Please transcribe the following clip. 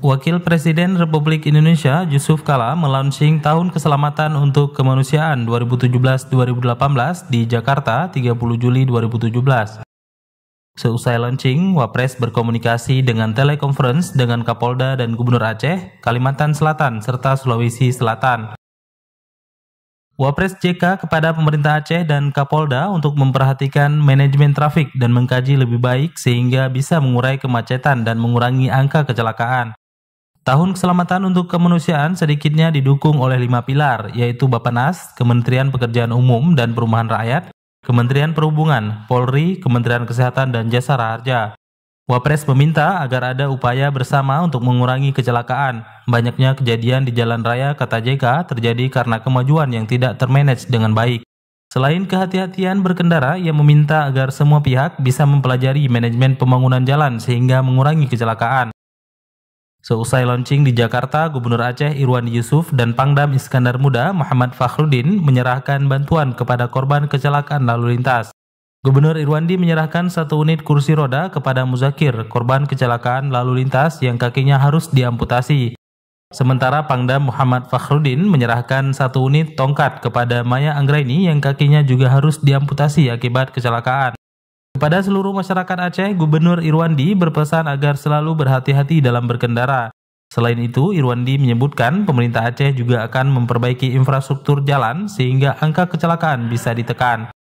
Wakil Presiden Republik Indonesia Yusuf Kala melaunching Tahun Keselamatan untuk Kemanusiaan 2017-2018 di Jakarta 30 Juli 2017. Seusai launching, Wapres berkomunikasi dengan telekonferensi dengan Kapolda dan Gubernur Aceh, Kalimantan Selatan, serta Sulawesi Selatan. Wapres JK kepada pemerintah Aceh dan Kapolda untuk memperhatikan manajemen trafik dan mengkaji lebih baik sehingga bisa mengurai kemacetan dan mengurangi angka kecelakaan. Tahun Keselamatan untuk Kemanusiaan sedikitnya didukung oleh lima pilar, yaitu Bapenas, Kementerian Pekerjaan Umum dan Perumahan Rakyat, Kementerian Perhubungan, Polri, Kementerian Kesehatan, dan Jasa Raharja. Wapres meminta agar ada upaya bersama untuk mengurangi kecelakaan. Banyaknya kejadian di jalan raya, kata JK, terjadi karena kemajuan yang tidak termanage dengan baik. Selain kehati-hatian berkendara, ia meminta agar semua pihak bisa mempelajari manajemen pembangunan jalan sehingga mengurangi kecelakaan. Seusai launching di Jakarta, Gubernur Aceh Irwan Yusuf dan Pangdam Iskandar Muda Muhammad Fakhrudin menyerahkan bantuan kepada korban kecelakaan lalu lintas. Gubernur Irwandi menyerahkan satu unit kursi roda kepada Muzakir, korban kecelakaan lalu lintas yang kakinya harus diamputasi. Sementara Pangdam Muhammad Fakhrudin menyerahkan satu unit tongkat kepada Maya Anggraini yang kakinya juga harus diamputasi akibat kecelakaan. Kepada seluruh masyarakat Aceh, Gubernur Irwandi berpesan agar selalu berhati-hati dalam berkendara. Selain itu, Irwandi menyebutkan pemerintah Aceh juga akan memperbaiki infrastruktur jalan sehingga angka kecelakaan bisa ditekan.